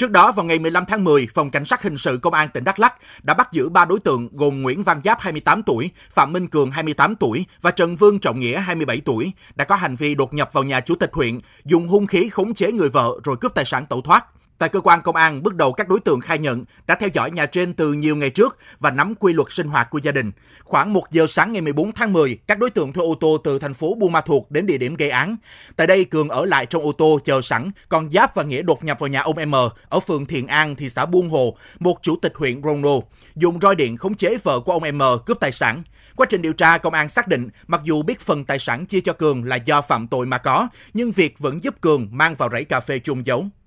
Trước đó, vào ngày 15 tháng 10, Phòng Cảnh sát Hình sự Công an tỉnh Đắk Lắc đã bắt giữ 3 đối tượng gồm Nguyễn Văn Giáp 28 tuổi, Phạm Minh Cường 28 tuổi và Trần Vương Trọng Nghĩa 27 tuổi đã có hành vi đột nhập vào nhà chủ tịch huyện, dùng hung khí khống chế người vợ rồi cướp tài sản tẩu thoát. Tại cơ quan công an, bước đầu các đối tượng khai nhận đã theo dõi nhà trên từ nhiều ngày trước và nắm quy luật sinh hoạt của gia đình. Khoảng 1 giờ sáng ngày 14 tháng 10, các đối tượng thuê ô tô từ thành phố Buôn Ma Thuột đến địa điểm gây án. Tại đây, Cường ở lại trong ô tô chờ sẵn, còn Giáp và Nghĩa đột nhập vào nhà ông M ở phường Thiện An, thị xã Buôn Hồ, một chủ tịch huyện Rono, dùng roi điện khống chế vợ của ông M cướp tài sản. Quá trình điều tra, công an xác định mặc dù biết phần tài sản chia cho Cường là do phạm tội mà có, nhưng việc vẫn giúp Cường mang vào rẫy cà phê chung giấu.